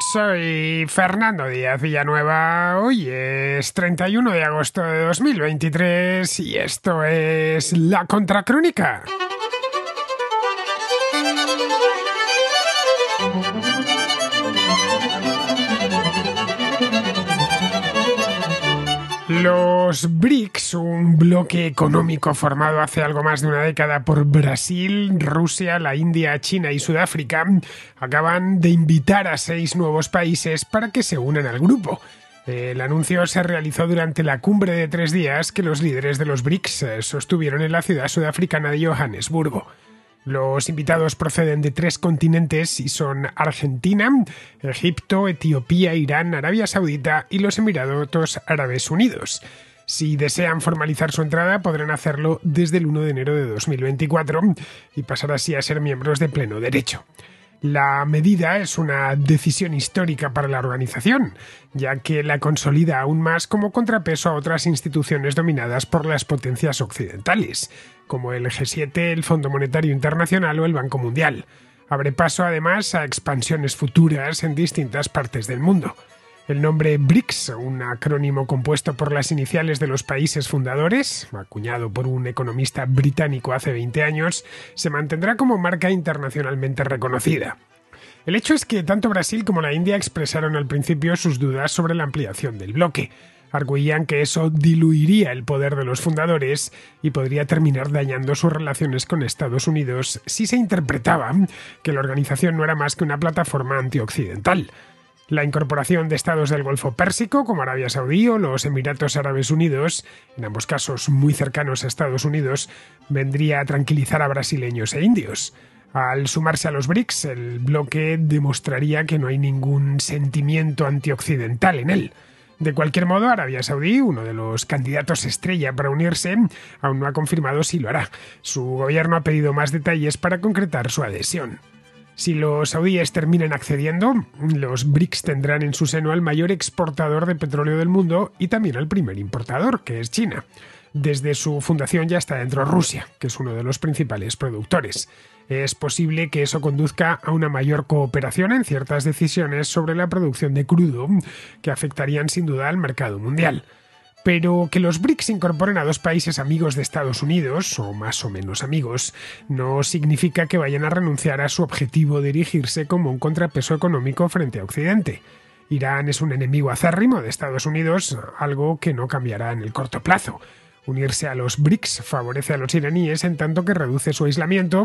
Soy Fernando Díaz Villanueva. Hoy es 31 de agosto de 2023 y esto es La Contracrónica. Los BRICS, un bloque económico formado hace algo más de una década por Brasil, Rusia, la India, China y Sudáfrica, acaban de invitar a seis nuevos países para que se unan al grupo. El anuncio se realizó durante la cumbre de tres días que los líderes de los BRICS eh, sostuvieron en la ciudad sudafricana de Johannesburgo. Los invitados proceden de tres continentes y son Argentina, Egipto, Etiopía, Irán, Arabia Saudita y los Emiratos Árabes Unidos. Si desean formalizar su entrada, podrán hacerlo desde el 1 de enero de 2024 y pasar así a ser miembros de pleno derecho. La medida es una decisión histórica para la organización, ya que la consolida aún más como contrapeso a otras instituciones dominadas por las potencias occidentales, como el G7, el Fondo Monetario Internacional o el Banco Mundial. Abre paso además a expansiones futuras en distintas partes del mundo. El nombre BRICS, un acrónimo compuesto por las iniciales de los países fundadores, acuñado por un economista británico hace 20 años, se mantendrá como marca internacionalmente reconocida. El hecho es que tanto Brasil como la India expresaron al principio sus dudas sobre la ampliación del bloque. argüían que eso diluiría el poder de los fundadores y podría terminar dañando sus relaciones con Estados Unidos si se interpretaba que la organización no era más que una plataforma antioccidental. La incorporación de estados del Golfo Pérsico, como Arabia Saudí o los Emiratos Árabes Unidos, en ambos casos muy cercanos a Estados Unidos, vendría a tranquilizar a brasileños e indios. Al sumarse a los BRICS, el bloque demostraría que no hay ningún sentimiento antioccidental en él. De cualquier modo, Arabia Saudí, uno de los candidatos estrella para unirse, aún no ha confirmado si lo hará. Su gobierno ha pedido más detalles para concretar su adhesión. Si los saudíes terminan accediendo, los BRICS tendrán en su seno al mayor exportador de petróleo del mundo y también al primer importador, que es China. Desde su fundación ya está dentro Rusia, que es uno de los principales productores. Es posible que eso conduzca a una mayor cooperación en ciertas decisiones sobre la producción de crudo, que afectarían sin duda al mercado mundial pero que los BRICS incorporen a dos países amigos de Estados Unidos, o más o menos amigos, no significa que vayan a renunciar a su objetivo de erigirse como un contrapeso económico frente a Occidente. Irán es un enemigo acérrimo de Estados Unidos, algo que no cambiará en el corto plazo. Unirse a los BRICS favorece a los iraníes en tanto que reduce su aislamiento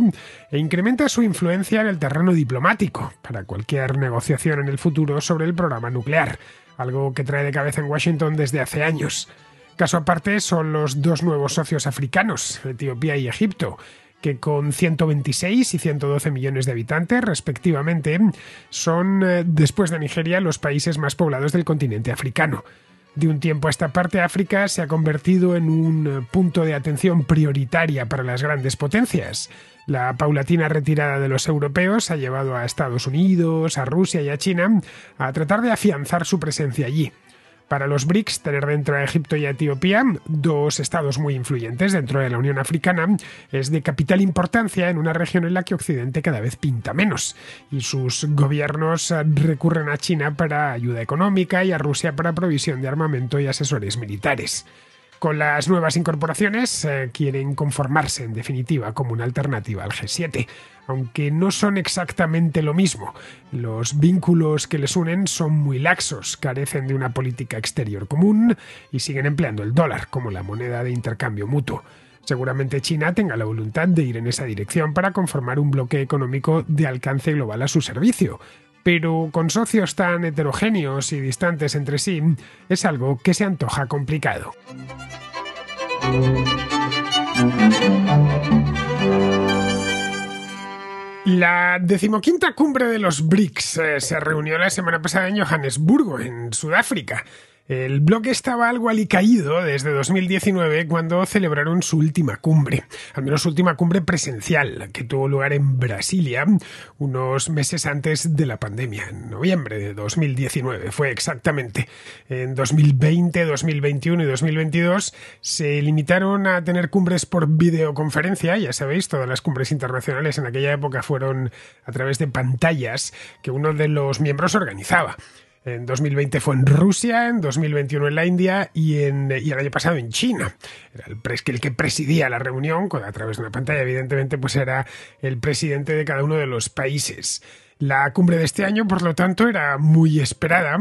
e incrementa su influencia en el terreno diplomático para cualquier negociación en el futuro sobre el programa nuclear, algo que trae de cabeza en Washington desde hace años. Caso aparte son los dos nuevos socios africanos, Etiopía y Egipto, que con 126 y 112 millones de habitantes respectivamente son, eh, después de Nigeria, los países más poblados del continente africano. De un tiempo a esta parte, África se ha convertido en un eh, punto de atención prioritaria para las grandes potencias. La paulatina retirada de los europeos ha llevado a Estados Unidos, a Rusia y a China a tratar de afianzar su presencia allí. Para los BRICS, tener dentro a Egipto y Etiopía, dos estados muy influyentes dentro de la Unión Africana, es de capital importancia en una región en la que Occidente cada vez pinta menos, y sus gobiernos eh, recurren a China para ayuda económica y a Rusia para provisión de armamento y asesores militares. Con las nuevas incorporaciones eh, quieren conformarse en definitiva como una alternativa al G7, aunque no son exactamente lo mismo. Los vínculos que les unen son muy laxos, carecen de una política exterior común y siguen empleando el dólar como la moneda de intercambio mutuo. Seguramente China tenga la voluntad de ir en esa dirección para conformar un bloque económico de alcance global a su servicio, pero con socios tan heterogéneos y distantes entre sí, es algo que se antoja complicado. La decimoquinta cumbre de los BRICS eh, se reunió la semana pasada en Johannesburgo, en Sudáfrica. El bloque estaba algo alicaído desde 2019 cuando celebraron su última cumbre, al menos su última cumbre presencial, que tuvo lugar en Brasilia unos meses antes de la pandemia, en noviembre de 2019 fue exactamente. En 2020, 2021 y 2022 se limitaron a tener cumbres por videoconferencia, ya sabéis, todas las cumbres internacionales en aquella época fueron a través de pantallas que uno de los miembros organizaba. En 2020 fue en Rusia, en 2021 en la India y, en, eh, y el año pasado en China. Era el, el, que presidía la reunión, a través de una pantalla, evidentemente, pues era el presidente de cada uno de los países. La cumbre de este año, por lo tanto, era muy esperada,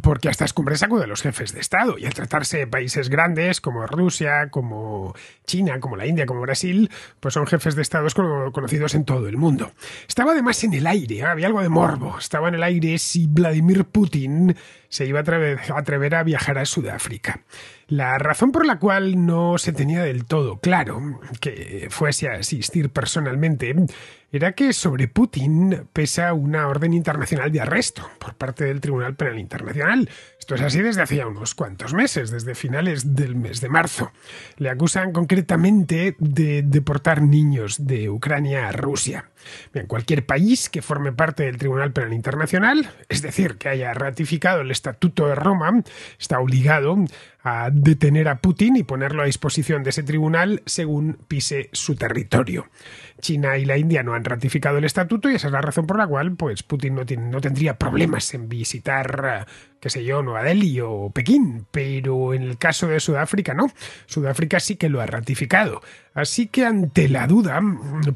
porque a estas cumbres de los jefes de Estado, y al tratarse de países grandes como Rusia, como China, como la India, como Brasil, pues son jefes de Estado conocidos en todo el mundo. Estaba además en el aire, ¿eh? había algo de morbo, estaba en el aire si Vladimir Putin se iba a atrever a viajar a Sudáfrica. La razón por la cual no se tenía del todo claro que fuese a asistir personalmente era que sobre Putin pesa una orden internacional de arresto por parte del Tribunal Penal Internacional, esto es así desde hace unos cuantos meses, desde finales del mes de marzo. Le acusan concretamente de deportar niños de Ucrania a Rusia. Bien, cualquier país que forme parte del Tribunal Penal Internacional, es decir, que haya ratificado el Estatuto de Roma, está obligado a detener a Putin y ponerlo a disposición de ese tribunal según pise su territorio. China y la India no han ratificado el estatuto y esa es la razón por la cual pues Putin no tendría problemas en visitar eh, qué sé yo, Nueva Delhi o Pekín, pero en el caso de Sudáfrica no. Sudáfrica sí que lo ha ratificado. Así que ante la duda,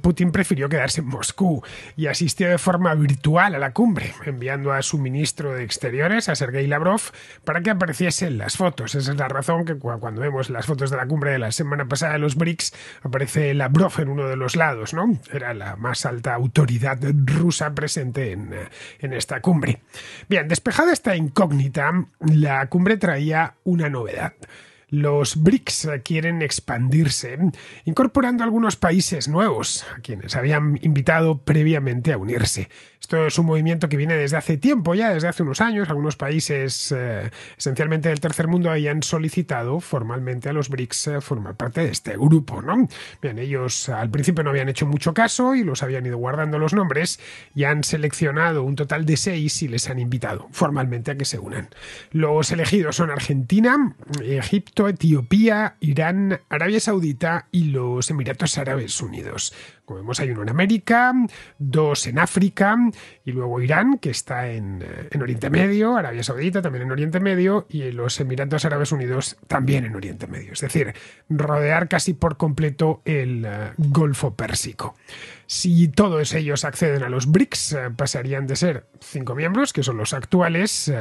Putin prefirió quedarse en Moscú y asistió de forma virtual a la cumbre, enviando a su ministro de Exteriores, a Sergei Lavrov, para que apareciese en las fotos. Esa es la razón que cuando vemos las fotos de la cumbre de la semana pasada de los BRICS, aparece Lavrov en uno de los lados, ¿no? Era la más alta autoridad rusa presente en, en esta cumbre. Bien, despejada esta incógnita, la cumbre traía una novedad los BRICS quieren expandirse, incorporando algunos países nuevos, a quienes habían invitado previamente a unirse. Esto es un movimiento que viene desde hace tiempo, ya desde hace unos años. Algunos países, eh, esencialmente del tercer mundo, habían solicitado formalmente a los BRICS eh, formar parte de este grupo, ¿no? Bien, ellos al principio no habían hecho mucho caso y los habían ido guardando los nombres y han seleccionado un total de seis y les han invitado formalmente a que se unan. Los elegidos son Argentina, Egipto, Etiopía, Irán, Arabia Saudita y los Emiratos Árabes Unidos. Como vemos, hay uno en América, dos en África y luego Irán, que está eh, en, Oriente Medio, Arabia Saudita también en Oriente Medio y los Emiratos Árabes Unidos también en Oriente Medio. Es decir, rodear casi por completo el eh, Golfo Pérsico. Si todos ellos acceden a los BRICS, eh, pasarían de ser cinco miembros, que son los actuales,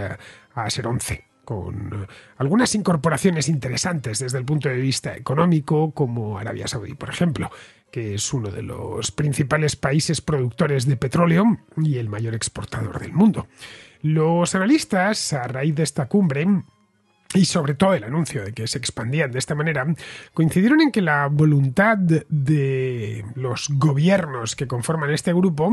a ser 11 con eh, algunas incorporaciones interesantes desde el punto de vista económico, como Arabia Saudí, por ejemplo, que es uno de los principales países productores de petróleo y el mayor exportador del mundo. Los analistas, a raíz de esta cumbre, y sobre todo el anuncio de que se expandían de esta manera, coincidieron en que la voluntad de los gobiernos que conforman este grupo,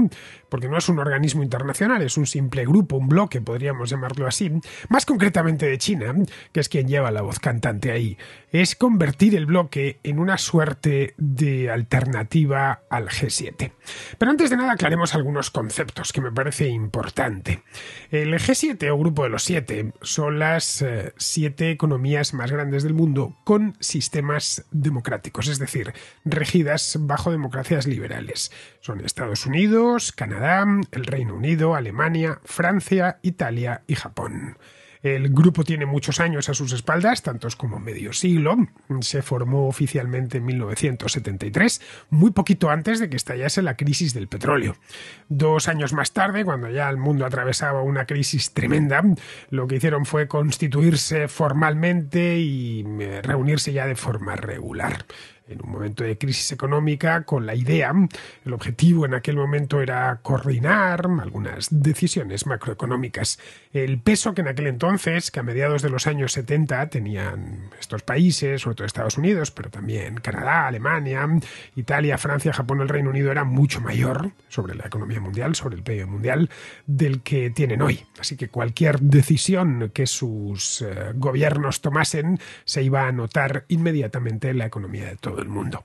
porque no es un organismo internacional, es un simple grupo, un bloque, podríamos llamarlo así, más concretamente de China, que es quien lleva la voz cantante ahí, es convertir el bloque en una suerte de alternativa al G7. Pero antes de nada aclaremos algunos conceptos que me parece importante. El G7 o Grupo de los Siete son las eh, economías más grandes del mundo con sistemas democráticos, es decir, regidas bajo democracias liberales. Son Estados Unidos, Canadá, el Reino Unido, Alemania, Francia, Italia y Japón. El grupo tiene muchos años a sus espaldas, tantos como medio siglo. Se formó oficialmente en 1973, muy poquito antes de que estallase la crisis del petróleo. Dos años más tarde, cuando ya el mundo atravesaba una crisis tremenda, lo que hicieron fue constituirse formalmente y eh, reunirse ya de forma regular en un momento de crisis económica con la idea, el objetivo en aquel momento era coordinar algunas decisiones macroeconómicas. El peso que en aquel entonces, que a mediados de los años 70 tenían estos países, sobre todo Estados Unidos, pero también Canadá, Alemania, Italia, Francia, Japón, el Reino Unido, era mucho mayor sobre la economía mundial, sobre el PIB e mundial, del que tienen hoy. Así que cualquier decisión que sus eh, gobiernos tomasen se iba a notar inmediatamente en la economía de todos el mundo.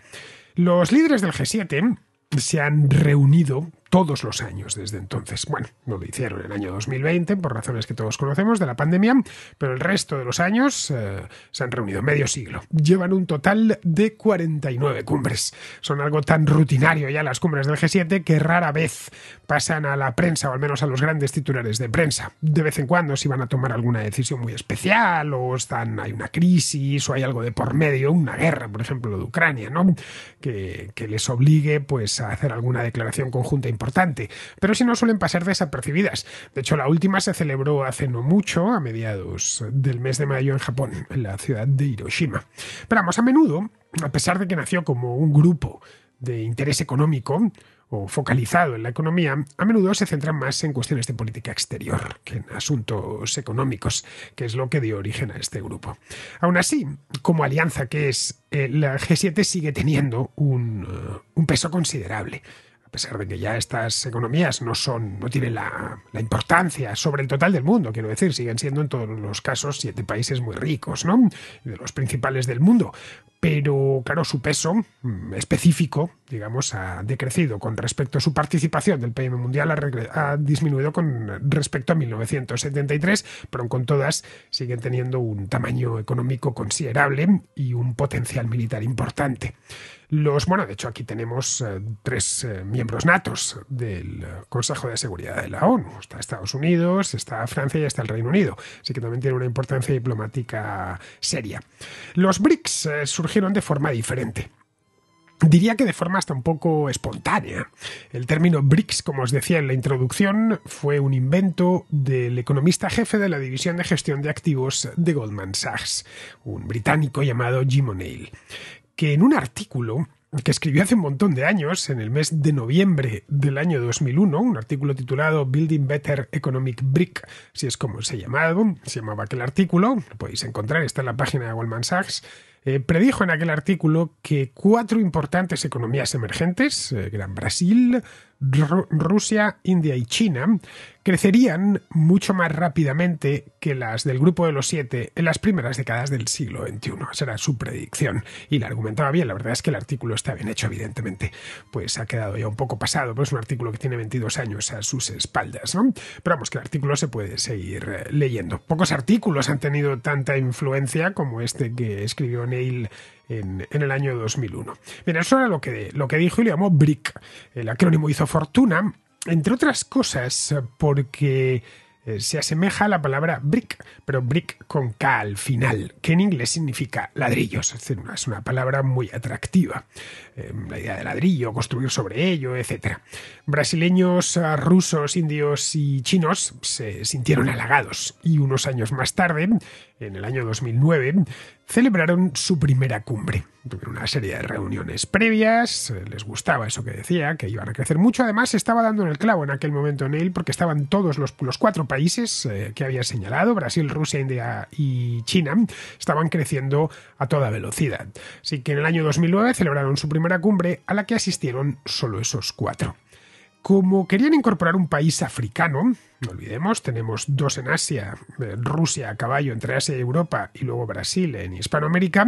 Los líderes del G7 se han reunido todos los años desde entonces. Bueno, no lo hicieron en el año 2020 por razones que todos conocemos de la pandemia, pero el resto de los años eh, se han reunido medio siglo. Llevan un total de 49 cumbres. Son algo tan rutinario ya las cumbres del G7 que rara vez pasan a la prensa o al menos a los grandes titulares de prensa. De vez en cuando si van a tomar alguna decisión muy especial o están hay una crisis o hay algo de por medio, una guerra, por ejemplo, de Ucrania, ¿no? Que, les obligue pues a hacer alguna declaración conjunta importante importante, pero si no suelen pasar desapercibidas. De hecho, la última se celebró hace no mucho, a mediados del mes de mayo en Japón, en la ciudad de Hiroshima. Pero vamos, a menudo, a pesar de que nació como un grupo de interés económico, o focalizado en la economía, a menudo se centran más en cuestiones de política exterior que en asuntos económicos, que es lo que dio origen a este grupo. Aún así, como alianza que es, eh, la G7 sigue teniendo un, eh, un peso considerable pesar de que ya estas economías no son, no tienen la, importancia sobre el total del mundo, quiero decir, siguen siendo en todos los casos siete países muy ricos, ¿no? De los principales del mundo. Pero, claro, su peso mm, específico, digamos, ha decrecido con respecto a su participación del PIB mundial, ha, ha disminuido con respecto a 1973, pero con todas siguen teniendo un tamaño económico considerable y un potencial militar importante los, bueno, de hecho aquí tenemos eh, tres eh, miembros natos del eh, Consejo de Seguridad de la ONU. Está Estados Unidos, está Francia y está el Reino Unido. Así que también tiene una importancia diplomática seria. Los BRICS surgieron de forma diferente. Diría que de forma hasta un poco espontánea. El término BRICS, como os decía en la introducción, fue un invento del economista jefe de la División de Gestión de Activos de Goldman Sachs, un británico llamado Jim O'Neill, que en un artículo que escribió hace un montón de años, en el mes de noviembre del año 2001, un artículo titulado Building Better Economic Brick, si es como se llamaba, se llamaba aquel artículo, lo podéis encontrar, está en la página de Goldman Sachs, eh, predijo en aquel artículo que cuatro importantes economías emergentes, eh, Gran Brasil, Rusia, India y China, crecerían mucho más rápidamente que las del Grupo de los Siete en las primeras décadas del siglo XXI. Esa era su predicción. Y la argumentaba bien. La verdad es que el artículo está bien hecho, evidentemente. Pues ha quedado ya un poco pasado, pero es un artículo que tiene 22 años a sus espaldas. ¿no? Pero vamos, que el artículo se puede seguir eh, leyendo. Pocos artículos han tenido tanta influencia como este que escribió Neil en, el año 2001. Mira, eso era lo que, lo que dijo y le llamó Brick... El acrónimo hizo fortuna, entre otras cosas, porque eh, se asemeja a la palabra brick, pero brick con K al final, que en inglés significa ladrillos, es una palabra muy atractiva. Em, la idea de ladrillo, construir sobre ello, etc. Brasileños, ah, rusos, indios y chinos se sintieron halagados y unos años más tarde en el año 2009, celebraron su primera cumbre. Tuvieron una serie de reuniones previas, eh, les gustaba eso que decía, que iban a crecer mucho. Además, estaba dando en el clavo en aquel momento en él, porque estaban todos los, cuatro países eh, que había señalado, Brasil, Rusia, India y China, estaban creciendo a toda velocidad. Así que en el año 2009 celebraron su primera cumbre, a la que asistieron solo esos cuatro. Como querían incorporar un país africano, no olvidemos, tenemos dos en Asia, eh, Rusia a caballo entre Asia y Europa y luego Brasil en Hispanoamérica,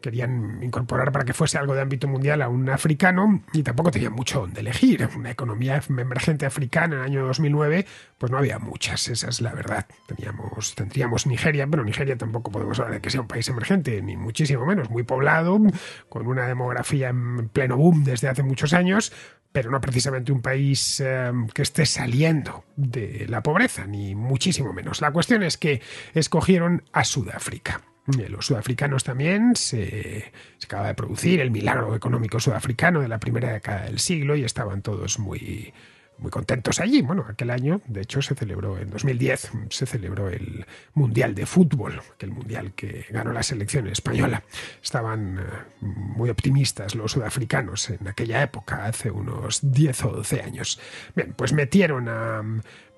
querían incorporar para que fuese algo de ámbito mundial a un africano y tampoco tenían mucho donde elegir. Una economía emergente africana en el año 2009, pues no había muchas, esa es la verdad. Teníamos, tendríamos Nigeria, pero Nigeria tampoco podemos hablar de que sea un país emergente, ni muchísimo menos, muy poblado, con una demografía en pleno boom desde hace muchos años, pero no precisamente un país em, que esté saliendo de la pobreza, ni muchísimo menos. La cuestión es que escogieron a Sudáfrica. Eh, los sudafricanos también se, se, acaba de producir el milagro económico sudafricano de la primera década del siglo y estaban todos muy, muy contentos allí. Bueno, aquel año, de hecho, se celebró, en 2010, se celebró el Mundial de Fútbol, aquel Mundial que ganó la selección española. Estaban eh, muy optimistas los sudafricanos en aquella época, hace unos 10 o 12 años. Bien, pues metieron a,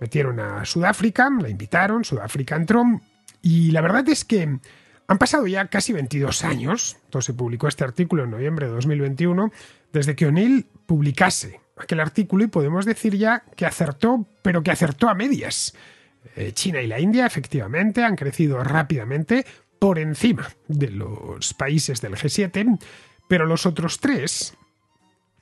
metieron a Sudáfrica, la invitaron, Sudáfrica entró, y la verdad es que... Han pasado ya casi 22 años, entonces se publicó este artículo en noviembre de 2021, desde que O'Neill publicase aquel artículo y podemos decir ya que acertó, pero que acertó a medias. Eh, China y la India efectivamente han crecido rápidamente por encima de los países del G7, pero los otros tres,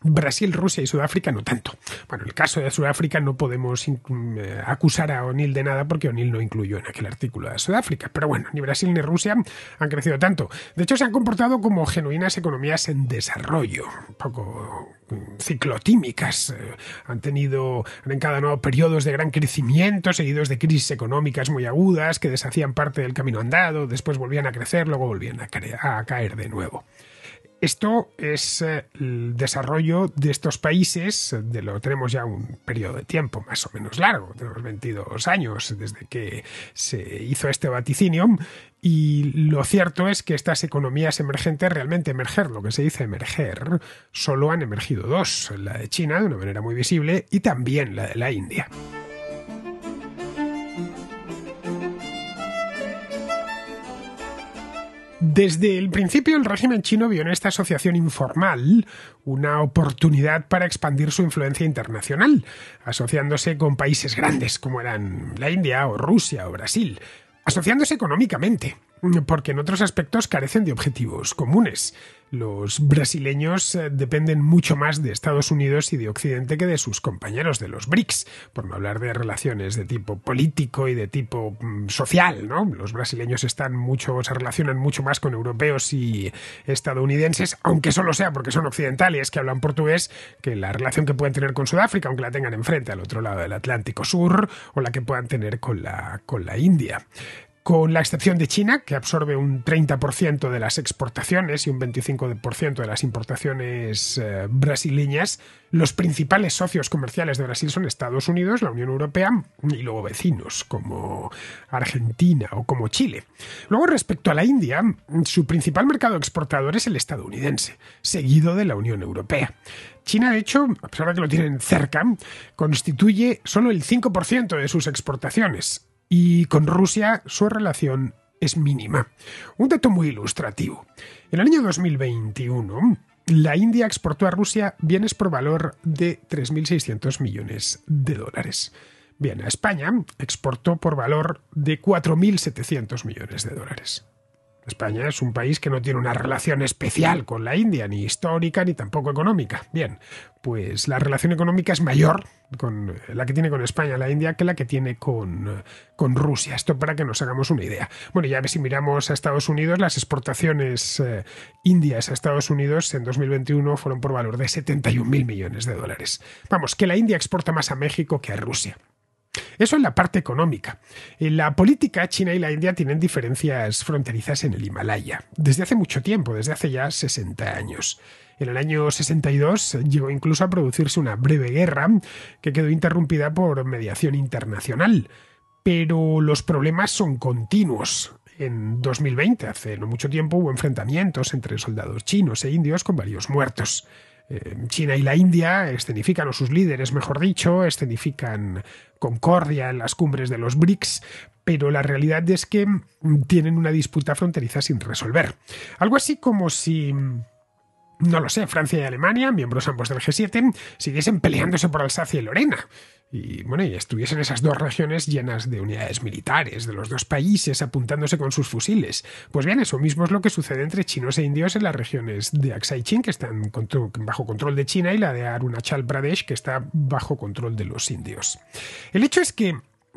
Brasil, Rusia y Sudáfrica no tanto. Bueno, el caso de Sudáfrica no podemos eh, acusar a O'Neill de nada porque O'Neill no incluyó en aquel artículo a Sudáfrica. Pero bueno, ni Brasil ni Rusia han crecido tanto. De hecho, se han comportado como genuinas economías en desarrollo, un poco mm, ciclotímicas. Eh. Han tenido, en cada nuevo periodos de gran crecimiento, seguidos de crisis económicas muy agudas que deshacían parte del camino andado, después volvían a crecer, luego volvían a, caer de nuevo. Esto es eh, el desarrollo de estos países, de lo tenemos ya un periodo de tiempo más o menos largo, tenemos 22 años desde que se hizo este vaticinio, y lo cierto es que estas economías emergentes realmente emerger, lo que se dice emerger, solo han emergido dos, la de China de una manera muy visible y también la de la India. Desde el principio, el régimen chino vio en esta asociación informal una oportunidad para expandir su influencia internacional, asociándose con países grandes como eran la India o Rusia o Brasil, asociándose económicamente, porque en otros aspectos carecen de objetivos comunes. Los brasileños eh, dependen mucho más de Estados Unidos y de Occidente que de sus compañeros de los BRICS, por no hablar de relaciones de tipo político y de tipo mm, social, Los brasileños están mucho, se relacionan mucho más con europeos y estadounidenses, aunque solo sea porque son occidentales que hablan portugués, que la relación que pueden tener con Sudáfrica, aunque la tengan enfrente al otro lado del Atlántico Sur, o la que puedan tener con la India con la excepción de China, que absorbe un 30% de las exportaciones y un 25% de las importaciones eh, brasileñas, los principales socios comerciales de Brasil son Estados Unidos, la Unión Europea y luego vecinos como Argentina o como Chile. Luego respecto a la India, su principal mercado exportador es el estadounidense, seguido de la Unión Europea. China, de hecho, a pesar de que lo tienen cerca, constituye solo el 5% de sus exportaciones, y con Rusia su relación es mínima. Un dato muy ilustrativo. En el año 2021, la India exportó a Rusia bienes por valor de 3.600 millones de dólares. Bien, a España exportó por valor de 4.700 millones de dólares. España es un país que no tiene una relación especial con la India, ni histórica, ni tampoco económica. Bien, pues la relación económica es mayor con eh, la que tiene con España la India que la que tiene con, eh, Rusia. Esto para que nos hagamos una idea. Bueno, ya si miramos a Estados Unidos, las exportaciones eh, indias a Estados Unidos en 2021 fueron por valor de 71 mil millones de dólares. Vamos, que la India exporta más a México que a Rusia. Eso es la parte económica. En eh, la política, China y la India tienen diferencias fronterizas en el Himalaya, desde hace mucho tiempo, desde hace ya 60 años. En el año 62 llegó incluso a producirse una breve guerra que quedó interrumpida por mediación internacional. Pero los problemas son continuos. En 2020, hace no mucho tiempo, hubo enfrentamientos entre soldados chinos e indios con varios muertos. Em, China y la India escenifican, o sus líderes, mejor dicho, escenifican concordia en las cumbres de los BRICS, pero la realidad es que mm, tienen una disputa fronteriza sin resolver. Algo así como si mm, no lo sé, Francia y Alemania, miembros ambos del G7, siguiesen peleándose por Alsacia y Lorena. Y bueno, y estuviesen esas dos regiones llenas de unidades militares de los dos países apuntándose con sus fusiles. Pues bien, eso mismo es lo que sucede entre chinos e indios en las regiones de Aksai Chin, que están bajo control de China, y la de Arunachal Pradesh, que está bajo control de los indios. El hecho es que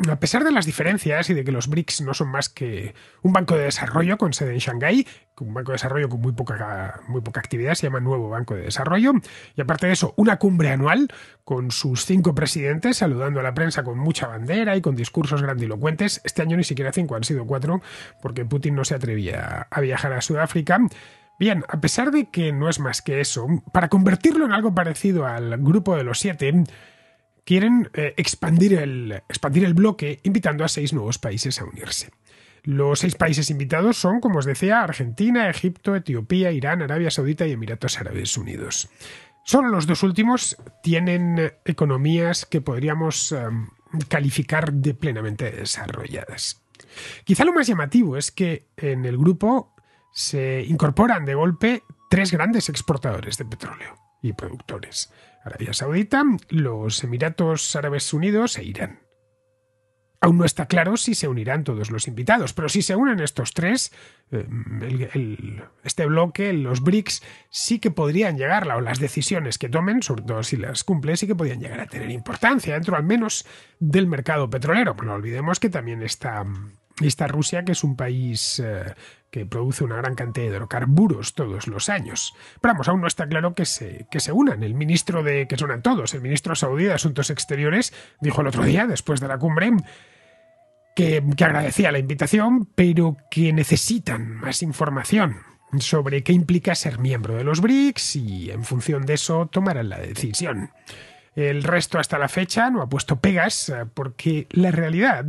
a pesar de las diferencias y de que los BRICS no son más que un banco de desarrollo con sede en Shanghái, un banco de desarrollo con muy poca, muy poca actividad, se llama Nuevo Banco de Desarrollo, y aparte de eso, una cumbre anual con sus cinco presidentes saludando a la prensa con mucha bandera y con discursos grandilocuentes. Este año ni siquiera cinco, han sido cuatro, porque Putin no se atrevía a viajar a Sudáfrica. Bien, a pesar de que no es más que eso, para convertirlo en algo parecido al grupo de los siete, quieren eh, expandir, el, bloque invitando a seis nuevos países a unirse. Los seis países invitados son, como os decía, Argentina, Egipto, Etiopía, Irán, Arabia Saudita y Emiratos Árabes Unidos. Solo los dos últimos tienen economías que podríamos em, calificar de plenamente desarrolladas. Quizá lo más llamativo es que en el grupo se incorporan de golpe tres grandes exportadores de petróleo y productores. Arabia Saudita, los Emiratos Árabes Unidos e Irán. Aún no está claro si se unirán todos los invitados, pero si se unen estos tres, em, este bloque, los BRICS, sí que podrían llegar, o las decisiones que tomen, sobre todo si las cumple, sí que podrían llegar a tener importancia dentro al menos del mercado petrolero. Pero no olvidemos que también está em, esta Rusia, que es un país eh, que produce una gran cantidad de hidrocarburos todos los años. Pero vamos, aún no está claro que se, unan. El ministro de. que sonan todos. El ministro saudí de Asuntos Exteriores dijo el otro día, después de la cumbre, que, que agradecía la invitación, pero que necesitan más información sobre qué implica ser miembro de los BRICS y en función de eso tomarán la decisión. El resto hasta la fecha no ha puesto pegas eh, porque la realidad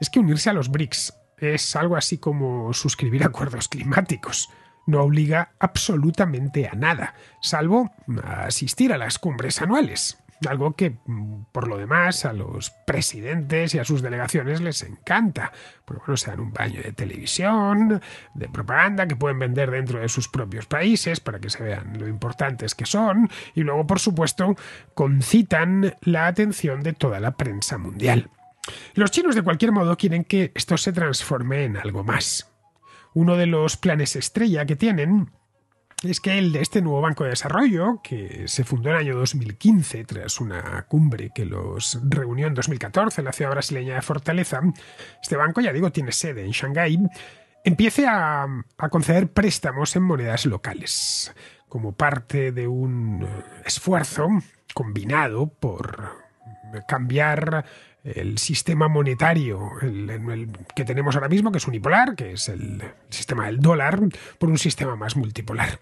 es que unirse a los BRICS es algo así como suscribir acuerdos climáticos. No obliga absolutamente a nada, salvo a asistir a las cumbres anuales. Algo que, mm, por lo demás, a los presidentes y a sus delegaciones les encanta. Porque, bueno, se dan un baño de televisión, de propaganda que pueden vender dentro de sus propios países para que se vean lo importantes que son. Y luego, por supuesto, concitan la atención de toda la prensa mundial. Los chinos, de cualquier modo, quieren que esto se transforme en algo más. Uno de los planes estrella que tienen es que el de este nuevo Banco de Desarrollo, que se fundó en el año 2015 tras una cumbre que los reunió en 2014 en la ciudad brasileña de Fortaleza, este banco, ya digo, tiene sede en Shanghái, empiece a, a conceder préstamos en monedas locales, como parte de un esfuerzo combinado por cambiar el sistema monetario que tenemos ahora mismo, que es unipolar, que es el sistema del dólar, por un sistema más multipolar.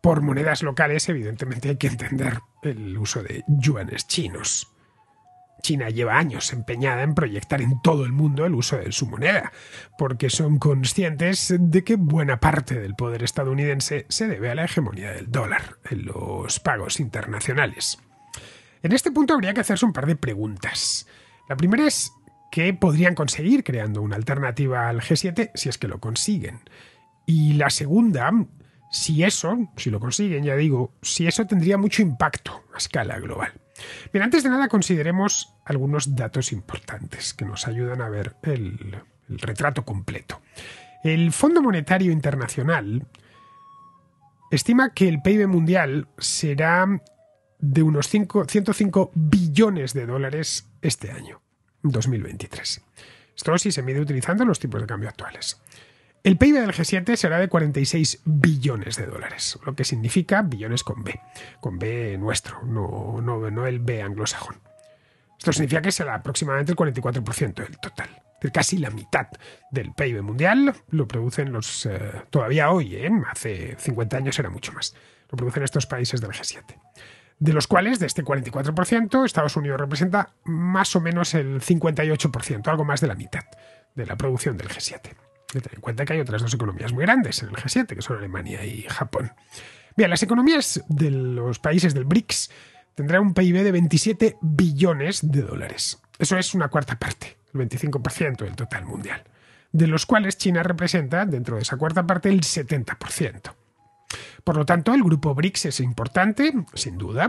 Por monedas locales, evidentemente, hay que entender el uso de yuanes chinos. China lleva años empeñada en proyectar en todo el mundo el uso de su moneda, porque son conscientes de que buena parte del poder estadounidense se debe a la hegemonía del dólar en los pagos internacionales. En este punto habría que hacerse un par de preguntas. La primera es que podrían conseguir creando una alternativa al G7 si es que lo consiguen. Y la segunda, si eso, si lo consiguen, ya digo, si eso tendría mucho impacto a escala global. Pero antes de nada consideremos algunos datos importantes que nos ayudan a ver el, retrato completo. El Fondo Monetario Internacional estima que el PIB mundial será de unos 105 billones de dólares este año, 2023. Esto sí se mide utilizando los tipos de cambio actuales. El PIB del G7 será de 46 billones de dólares, lo que significa billones con B, con B nuestro, no, no, el B anglosajón. Esto significa que será aproximadamente el 44% del total. Es casi la mitad del PIB mundial lo producen los... Eh, todavía hoy, ¿eh? hace 50 años era mucho más. Lo producen estos países del G7 de los cuales de este 44% Estados Unidos representa más o menos el 58%, algo más de la mitad de la producción del G7. Ten en cuenta que hay otras dos economías muy grandes en el G7, que son Alemania y Japón. Bien, las economías de los países del BRICS tendrán un PIB de 27 billones de dólares. Eso es una cuarta parte, el 25% del total mundial, de los cuales China representa, dentro de esa cuarta parte, el 70%. Por lo tanto, el grupo BRICS es importante, sin duda,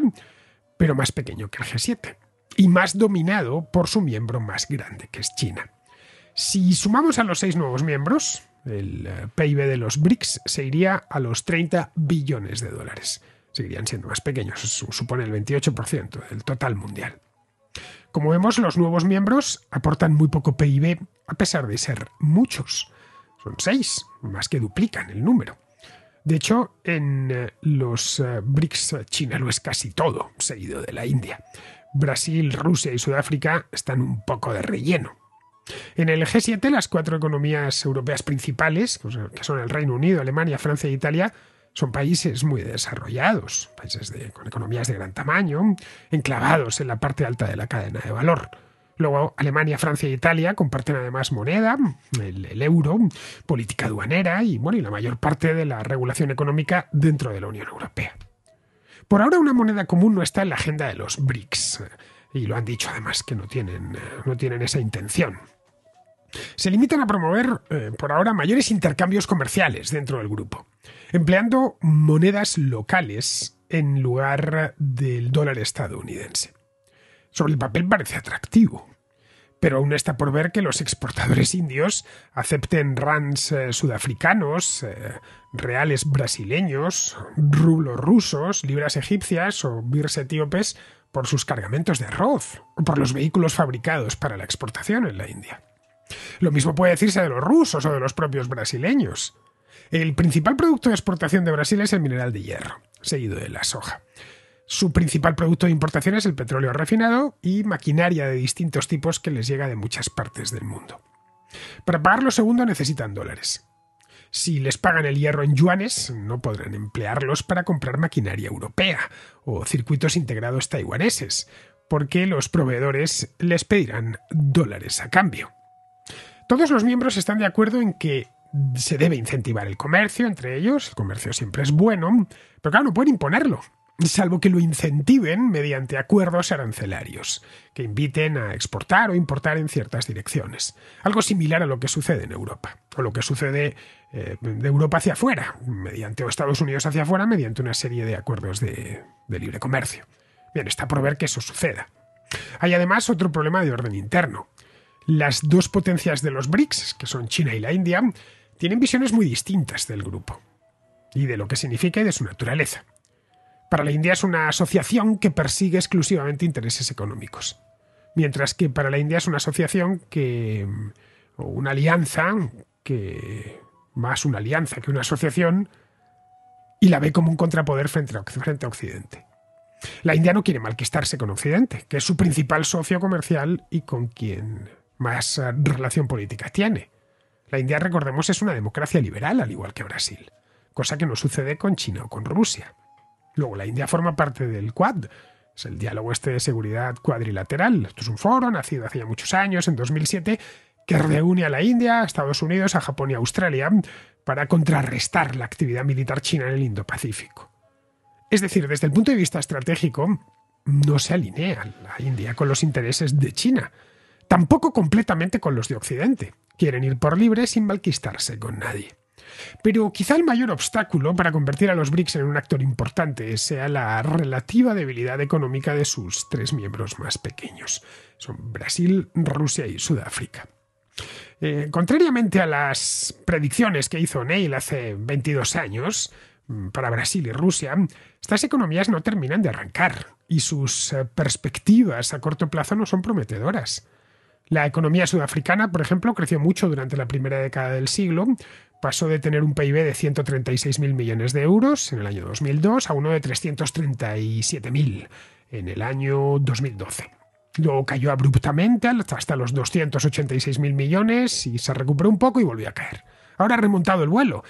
pero más pequeño que el G7 y más dominado por su miembro más grande, que es China. Si sumamos a los seis nuevos miembros, el eh, PIB de los BRICS se iría a los 30 billones de dólares. Seguirían siendo más pequeños, supone el 28% del total mundial. Como vemos, los nuevos miembros aportan muy poco PIB, a pesar de ser muchos. Son seis, más que duplican el número. De hecho, en eh, los eh, BRICS China lo es casi todo, seguido de la India. Brasil, Rusia y Sudáfrica están un poco de relleno. En el G7, las cuatro economías europeas principales, que son el Reino Unido, Alemania, Francia e Italia, son países muy desarrollados, países con economías de gran tamaño, enclavados en la parte alta de la cadena de valor. Luego Alemania, Francia e Italia comparten además moneda, el, euro, política aduanera y, bueno, y la mayor parte de la regulación económica dentro de la Unión Europea. Por ahora una moneda común no está en la agenda de los BRICS y lo han dicho además que no tienen, no tienen esa intención. Se limitan a promover, eh, por ahora, mayores intercambios comerciales dentro del grupo, empleando monedas locales en lugar del dólar estadounidense sobre el papel parece atractivo. Pero aún está por ver que los exportadores indios acepten rans eh, sudafricanos, eh, reales brasileños, rublos rusos, libras egipcias o birs etíopes por sus cargamentos de arroz o por los vehículos fabricados para la exportación en la India. Lo mismo puede decirse de los rusos o de los propios brasileños. El principal producto de exportación de Brasil es el mineral de hierro, seguido de la soja. Su principal producto de importación es el petróleo refinado y maquinaria de distintos tipos que les llega de muchas partes del mundo. Para pagar lo segundo necesitan dólares. Si les pagan el hierro en yuanes, no podrán emplearlos para comprar maquinaria europea o circuitos integrados taiwaneses, porque los proveedores les pedirán dólares a cambio. Todos los miembros están de acuerdo en que se debe incentivar el comercio entre ellos, el comercio siempre es bueno, pero claro, no pueden imponerlo salvo que lo incentiven mediante acuerdos arancelarios, que inviten a exportar o importar en ciertas direcciones. Algo similar a lo que sucede en Europa, o lo que sucede eh, de Europa hacia afuera, mediante o Estados Unidos hacia afuera, mediante una serie de acuerdos de, de libre comercio. Bien, está por ver que eso suceda. Hay además otro problema de orden interno. Las dos potencias de los BRICS, que son China y la India, tienen visiones muy distintas del grupo y de lo que significa y de su naturaleza. Para la India es una asociación que persigue exclusivamente intereses económicos. Mientras que para la India es una asociación que. o una alianza que. más una alianza que una asociación y la ve como un contrapoder frente a Occidente. La India no quiere malquistarse con Occidente, que es su principal socio comercial y con quien más eh, relación política tiene. La India, recordemos, es una democracia liberal, al igual que Brasil, cosa que no sucede con China o con Rusia. Luego, la India forma parte del Quad, es el diálogo este de seguridad cuadrilateral. Esto es un foro nacido hace ya muchos años, en 2007, que reúne a la India, a Estados Unidos, a Japón y a Australia para contrarrestar la actividad militar china en el Indo-Pacífico. Es decir, desde el punto de vista estratégico, no se alinea la India con los intereses de China, tampoco completamente con los de Occidente. Quieren ir por libre sin malquistarse con nadie. Pero quizá el mayor obstáculo para convertir a los BRICS en un actor importante sea la relativa debilidad económica de sus tres miembros más pequeños. Son Brasil, Rusia y Sudáfrica. Eh, contrariamente a las predicciones que hizo Neil hace 22 años, mm, para Brasil y Rusia, estas economías no terminan de arrancar y sus eh, perspectivas a corto plazo no son prometedoras. La economía sudafricana, por ejemplo, creció mucho durante la primera década del siglo. Pasó de tener un PIB de 136.000 millones de euros en el año 2002 a uno de 337.000 en el año 2012. Luego cayó abruptamente hasta los 286.000 millones y se recuperó un poco y volvió a caer. Ahora ha remontado el vuelo,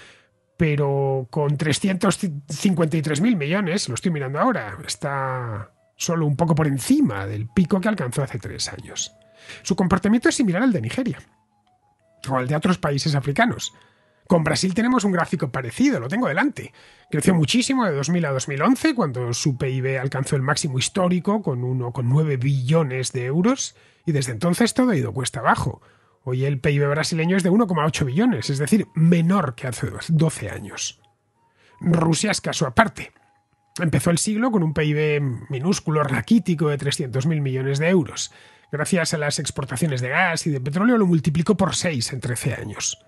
pero con 353.000 millones, lo estoy mirando ahora, está solo un poco por encima del pico que alcanzó hace tres años. Su comportamiento es similar al de Nigeria o al de otros países africanos. Con Brasil tenemos un gráfico parecido, lo tengo delante. Creció muchísimo de 2000 a 2011, cuando su PIB alcanzó el máximo histórico con 1,9 billones de euros, y desde entonces todo ha ido cuesta abajo. Hoy el PIB brasileño es de 1,8 billones, es decir, menor que hace 12 años. Rusia es caso aparte. Empezó el siglo con un PIB minúsculo, raquítico de 300.000 millones de euros. Gracias a las exportaciones de gas y de petróleo lo multiplicó por 6 en 13 años.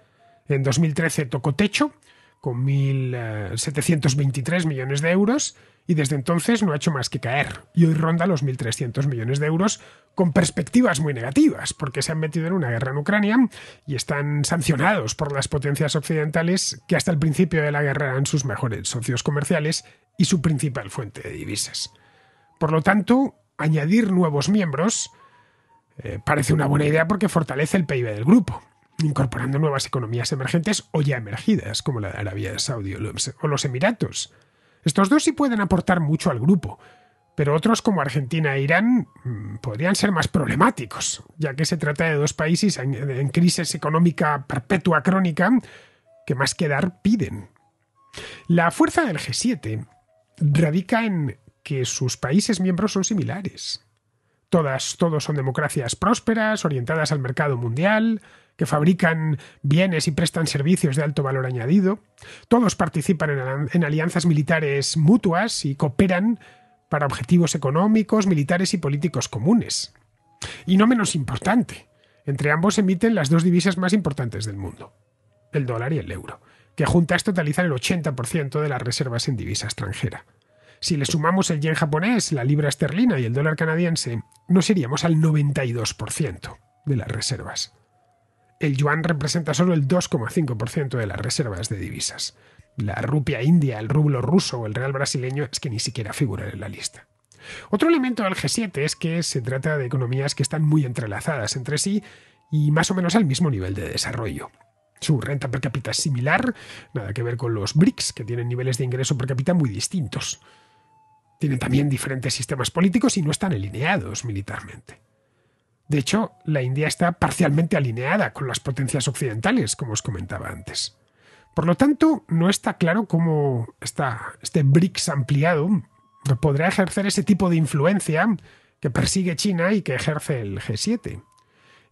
En 2013 tocó techo con 1.723 eh, millones de euros y desde entonces no ha hecho más que caer y hoy ronda los 1.300 millones de euros con perspectivas muy negativas porque se han metido en una guerra en Ucrania y están sancionados por las potencias occidentales que hasta el principio de la guerra eran sus mejores socios comerciales y su principal fuente de divisas. Por lo tanto, añadir nuevos miembros eh, parece una buena idea porque fortalece el PIB del grupo, incorporando nuevas economías emergentes o ya emergidas, como la de Arabia Saudí o los Emiratos. Estos dos sí pueden aportar mucho al grupo, pero otros como Argentina e Irán mm, podrían ser más problemáticos, ya que se trata de dos países en, crisis económica perpetua crónica que más que dar piden. La fuerza del G7 radica en que sus países miembros son similares. Todas, todos son democracias prósperas, orientadas al mercado mundial, que fabrican bienes y prestan servicios de alto valor añadido. Todos participan en alianzas militares mutuas y cooperan para objetivos económicos, militares y políticos comunes. Y no menos importante, entre ambos emiten las dos divisas más importantes del mundo, el dólar y el euro, que juntas totalizan el 80% de las reservas en divisa extranjera. Si le sumamos el yen japonés, la libra esterlina y el dólar canadiense, nos iríamos al 92% de las reservas. El yuan representa solo el 2,5% de las reservas de divisas. La rupia india, el rublo ruso o el real brasileño es que ni siquiera figuran en la lista. Otro elemento del G7 es que se trata de economías que están muy entrelazadas entre sí y más o menos al mismo nivel de desarrollo. Su renta per cápita es similar, nada que ver con los BRICS, que tienen niveles de ingreso per cápita muy distintos. Tienen también diferentes sistemas políticos y no están alineados militarmente. De hecho, la India está parcialmente alineada con las potencias occidentales, como os comentaba antes. Por lo tanto, no está claro cómo está este BRICS ampliado podrá ejercer ese tipo de influencia que persigue China y que ejerce el G7.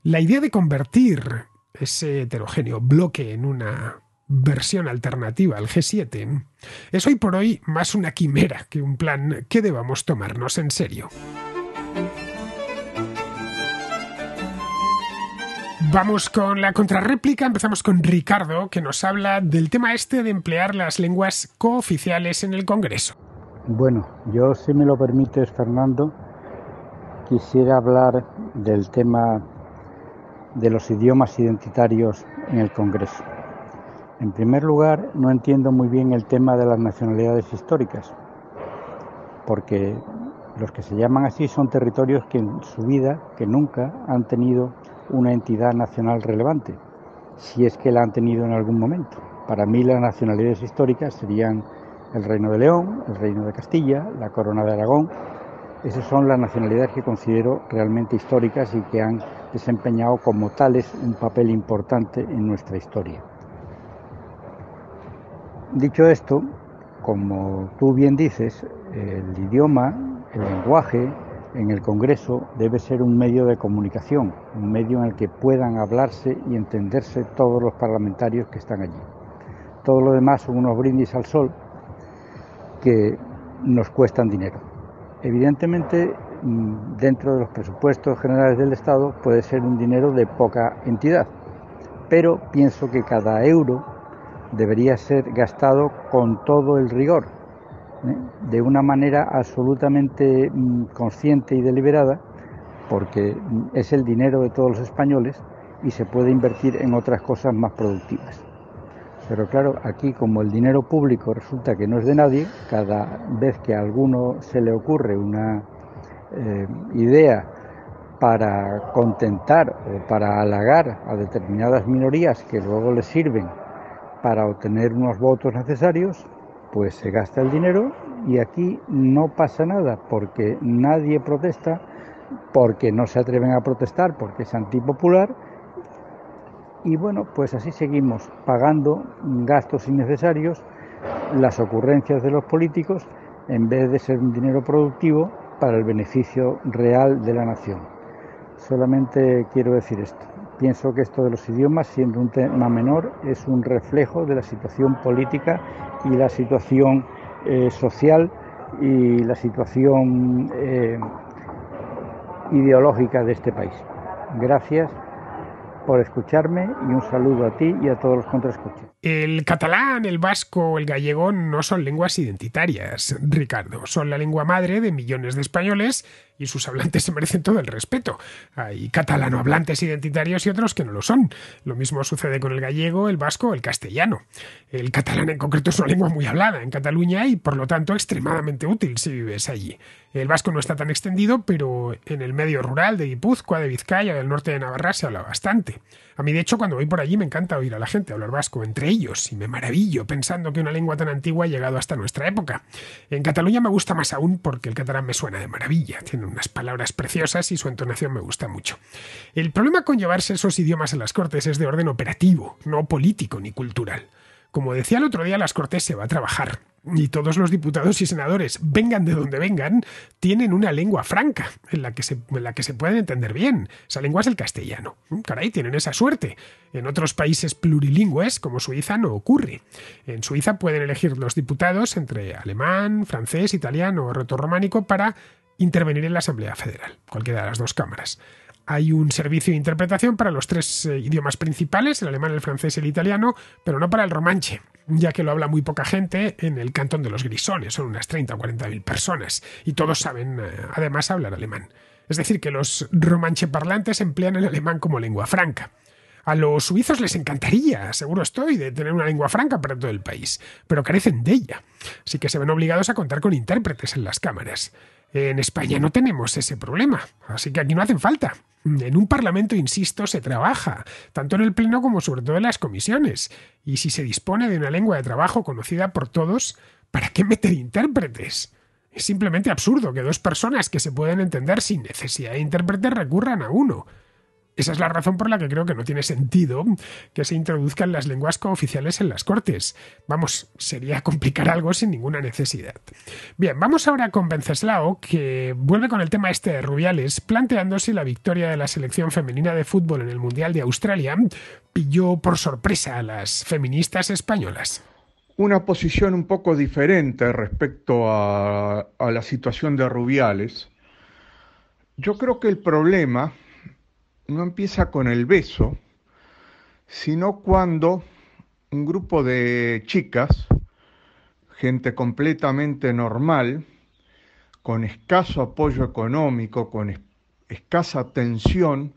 La idea de convertir ese heterogéneo bloque en una versión alternativa al G7, es hoy por hoy más una quimera que un plan que debamos tomarnos en serio. Vamos con la contrarréplica, empezamos con Ricardo, que nos habla del tema este de emplear las lenguas cooficiales en el Congreso. Bueno, yo si me lo permites, Fernando, quisiera hablar del tema de los idiomas identitarios en el Congreso. En primer lugar, no entiendo muy bien el tema de las nacionalidades históricas, porque los que se llaman así son territorios que en su vida, que nunca han tenido una entidad nacional relevante, si es que la han tenido en algún momento. Para mí las nacionalidades históricas serían el Reino de León, el Reino de Castilla, la Corona de Aragón. Esas son las nacionalidades que considero realmente históricas y que han desempeñado como tales un papel importante en nuestra historia. Dicho esto, como tú bien dices, el idioma, el lenguaje en el Congreso debe ser un medio de comunicación, un medio en el que puedan hablarse y entenderse todos los parlamentarios que están allí. Todo lo demás son unos brindis al sol que nos cuestan dinero. Evidentemente, mm, dentro de los presupuestos generales del Estado puede ser un dinero de poca entidad, pero pienso que cada euro debería ser gastado con todo el rigor, ¿eh? de una manera absolutamente mm, consciente y deliberada, porque mm, es el dinero de todos los españoles y se puede invertir en otras cosas más productivas. Pero claro, aquí como el dinero público resulta que no es de nadie, cada vez que a alguno se le ocurre una eh, idea para contentar o para halagar a determinadas minorías que luego le sirven para obtener unos votos necesarios, pues se gasta el dinero y aquí no pasa nada porque nadie protesta, porque no se atreven a protestar, porque es antipopular. Y bueno, pues así seguimos pagando gastos innecesarios, las ocurrencias de los políticos, en vez de ser un dinero productivo para el beneficio real de la nación. Solamente quiero decir esto. Pienso que esto de los idiomas, siendo un tema menor, es un reflejo de la situación política y la situación eh, social y la situación eh, ideológica de este país. Gracias por escucharme y un saludo a ti y a todos los contraescuchos. El catalán, el vasco el gallego no son lenguas identitarias, Ricardo. Son la lengua madre de millones de españoles y sus hablantes se merecen todo el respeto. Hay catalano hablantes identitarios y otros que no lo son. Lo mismo sucede con el gallego, el vasco, el castellano. El catalán en concreto es una lengua muy hablada en Cataluña y por lo tanto extremadamente útil si vives allí. El vasco no está tan extendido, pero en el medio rural de Guipúzcoa, de Vizcaya, del norte de Navarra se habla bastante. A mí, de hecho, cuando voy por allí me encanta oír a la gente hablar vasco entre ellos y me maravillo pensando que una lengua tan antigua ha llegado hasta nuestra época. En Cataluña me gusta más aún porque el catalán me suena de maravilla, tiene unas palabras preciosas y su entonación me gusta mucho. El problema con llevarse esos idiomas a las cortes es de orden operativo, no político ni cultural. Como decía el otro día, las Cortes se va a trabajar y todos los diputados y senadores, vengan de donde vengan, tienen una lengua franca en la que se, la que se pueden entender bien. Esa lengua es el castellano. Mm, caray, tienen esa suerte. En otros países plurilingües, como Suiza, no ocurre. En Suiza pueden elegir los diputados entre alemán, francés, italiano o románico para intervenir en la Asamblea Federal, cualquiera de las dos cámaras. Hay un servicio de interpretación para los tres eh, idiomas principales, el alemán, el francés y el italiano, pero no para el romanche, ya que lo habla muy poca gente en el cantón de los Grisones, son unas 30 o 40 mil personas, y todos saben eh, además hablar alemán. Es decir, que los romanche parlantes emplean el alemán como lengua franca. A los suizos les encantaría, seguro estoy, de tener una lengua franca para todo el país, pero carecen de ella, así que se ven obligados a contar con intérpretes en las cámaras. En España no tenemos ese problema, así que aquí no hacen falta. En un Parlamento, insisto, se trabaja, tanto en el Pleno como sobre todo en las comisiones. Y si se dispone de una lengua de trabajo conocida por todos, ¿para qué meter intérpretes? Es simplemente absurdo que dos personas que se pueden entender sin necesidad de intérprete recurran a uno. Esa es la razón por la que creo que no tiene sentido que se introduzcan las lenguas cooficiales en las cortes. Vamos, sería complicar algo sin ninguna necesidad. Bien, vamos ahora con Venceslao, que vuelve con el tema este de Rubiales, planteando si la victoria de la selección femenina de fútbol en el Mundial de Australia pilló por sorpresa a las feministas españolas una posición un poco diferente respecto a, a, la situación de Rubiales. Yo creo que el problema no empieza con el beso, sino cuando un grupo de chicas, gente completamente normal, con escaso apoyo económico, con escasa atención,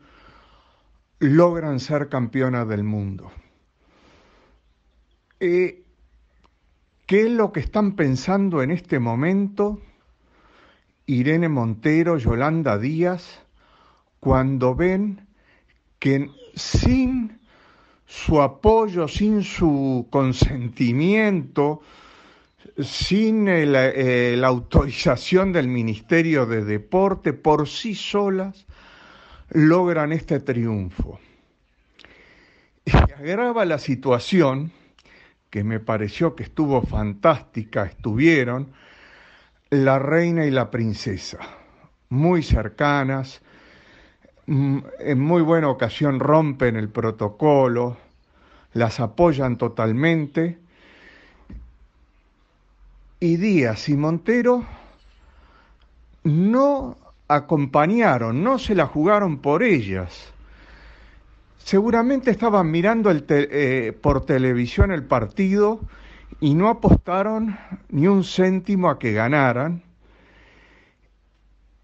logran ser campeonas del mundo. Eh, ¿Qué es lo que están pensando en este momento Irene Montero, Yolanda Díaz, cuando ven que sin su apoyo, sin su consentimiento, sin eh, la autorización del Ministerio de Deporte, por sí solas logran este triunfo. Y agrava la situación, que me pareció que estuvo fantástica, estuvieron la reina y la princesa, muy cercanas, Mm, en muy buena ocasión rompen el protocolo, las apoyan totalmente. Y Díaz y Montero no acompañaron, no se la jugaron por ellas. Seguramente estaban mirando eh, por televisión el partido y no apostaron ni un céntimo a que ganaran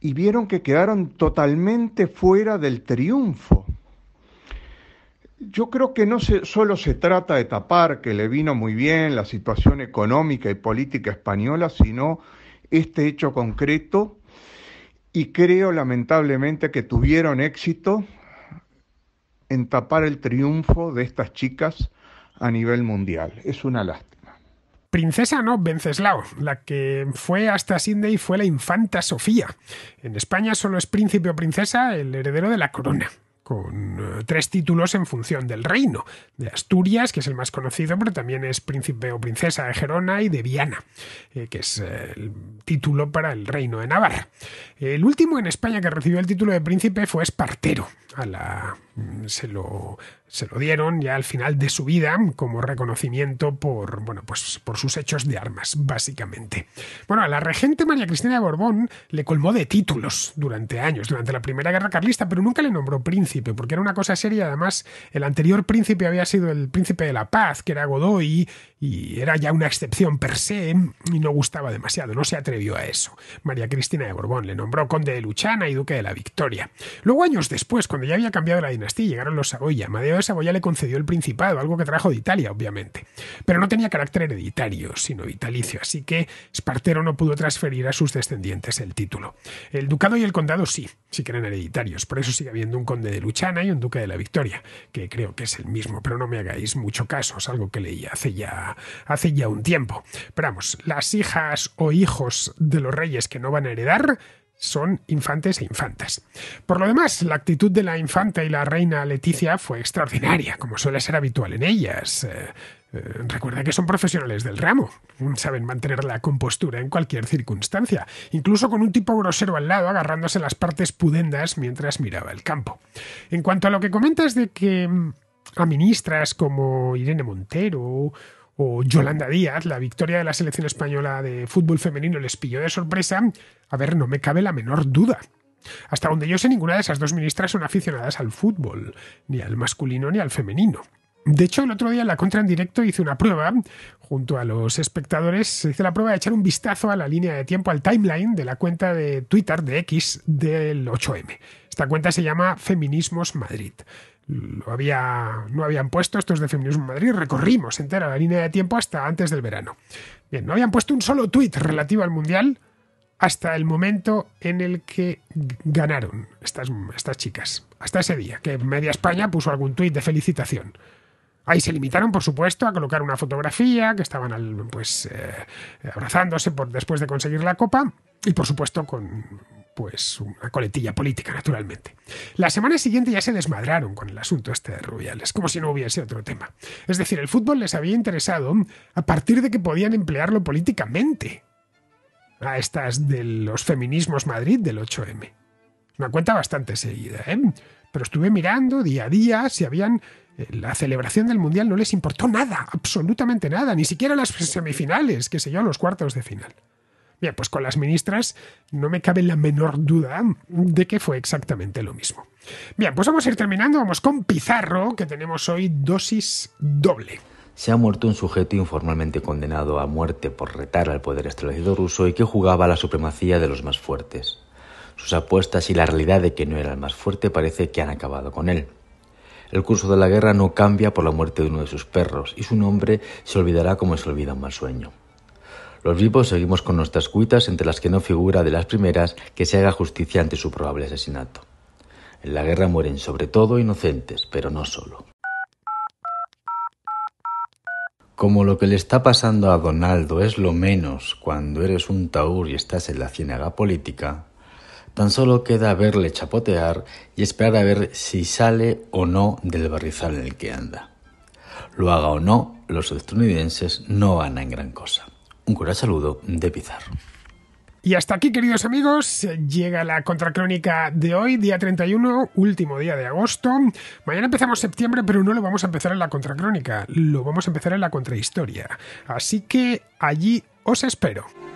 y vieron que quedaron totalmente fuera del triunfo. Yo creo que no solo se trata de tapar que le vino muy bien la situación económica y política española, sino este hecho concreto y creo lamentablemente que tuvieron éxito en tapar el triunfo de estas chicas a nivel mundial. Es una lástima. Princesa no, Venceslao, la que fue hasta y fue la infanta Sofía. En España solo es príncipe o princesa el heredero de la corona con eh, tres títulos en función del reino, de Asturias, que es el más conocido, pero también es príncipe o princesa de Gerona y de Viana, eh, que es el título para el reino de Navarra. El último en España que recibió el título de príncipe fue Espartero, a la, mm, se lo se lo dieron ya al final de su vida como reconocimiento por, bueno, pues por sus hechos de armas, básicamente. Bueno, a la regente María Cristina de Borbón le colmó de títulos durante años, durante la Primera Guerra Carlista, pero nunca le nombró príncipe, porque era una cosa seria. Además, el anterior príncipe había sido el príncipe de la paz, que era Godoy, y era ya una excepción per se, y no gustaba demasiado, no se atrevió a eso. María Cristina de Borbón le nombró conde de Luchana y duque de la Victoria. Luego, años después, cuando ya había cambiado la dinastía, llegaron los Saboya, Madeo de Saboya le concedió el Principado, algo que trajo de Italia, obviamente. Pero no tenía carácter hereditario, sino vitalicio, así que Espartero no pudo transferir a sus descendientes el título. El ducado y el condado sí, sí que eran hereditarios, por eso sigue habiendo un conde de Luchana y un duque de la Victoria, que creo que es el mismo, pero no me hagáis mucho caso, es algo que leí hace ya, hace ya un tiempo. Pero vamos, las hijas o hijos de los reyes que no van a heredar son infantes e infantas. Por lo demás, la actitud de la infanta y la reina Leticia fue extraordinaria, como suele ser habitual en ellas. Eh, eh, recuerda que son profesionales del ramo, saben mantener la compostura en cualquier circunstancia, incluso con un tipo grosero al lado agarrándose las partes pudendas mientras miraba el campo. En cuanto a lo que comentas de que mm, a ministras como Irene Montero o Yolanda Díaz, la victoria de la selección española de fútbol femenino les pilló de sorpresa, a ver, no me cabe la menor duda. Hasta donde yo sé, ninguna de esas dos ministras son aficionadas al fútbol, ni al masculino ni al femenino. De hecho, el otro día en la contra en directo hice una prueba junto a los espectadores. Hice la prueba de echar un vistazo a la línea de tiempo, al timeline de la cuenta de Twitter de X del 8M. Esta cuenta se llama Feminismos Madrid. Mm, había, no habían puesto estos de Feminismo Madrid, recorrimos entera la línea de tiempo hasta antes del verano. Bien, no habían puesto un solo tuit relativo al Mundial hasta el momento en el que ganaron estas, estas chicas, hasta ese día, que Media España puso algún tuit de felicitación. Ahí se limitaron, por supuesto, a colocar una fotografía, que estaban pues, eh, abrazándose por, después de conseguir la copa, y por supuesto con pues una coletilla política, naturalmente. La semana siguiente ya se desmadraron con el asunto este de Rubiales, como si no hubiese otro tema. Es decir, el fútbol les había interesado a partir de que podían emplearlo políticamente a estas de los feminismos Madrid del 8M. Una cuenta bastante seguida, ¿eh? Pero estuve mirando día a día si habían... Eh, la celebración del Mundial no les importó nada, absolutamente nada, ni siquiera las semifinales, que se yo, los cuartos de final. Bien, pues con las ministras no me cabe la menor duda de que fue exactamente lo mismo. Bien, pues vamos a ir terminando, vamos con Pizarro, que tenemos hoy dosis doble. Se ha muerto un sujeto informalmente condenado a muerte por retar al poder establecido ruso y que jugaba a la supremacía de los más fuertes. Sus apuestas y la realidad de que no era el más fuerte parece que han acabado con él. El curso de la guerra no cambia por la muerte de uno de sus perros y su nombre se olvidará como se olvida un mal sueño. Los vivos seguimos con nuestras cuitas, entre las que no figura de las primeras que se haga justicia ante su probable asesinato. En la guerra mueren sobre todo inocentes, pero no solo. Como lo que le está pasando a Donaldo es lo menos cuando eres un taur y estás en la ciénaga política, tan solo queda verle chapotear y esperar a ver si sale o no del barrizal en el que anda. Lo haga o no, los estadounidenses no van en gran cosa. Un cordial saludo de Pizarro. Y hasta aquí, queridos amigos, llega la contracrónica de hoy, día 31, último día de agosto. Mañana empezamos septiembre, pero no lo vamos a empezar en la contracrónica, lo vamos a empezar en la contrahistoria. Así que allí os espero.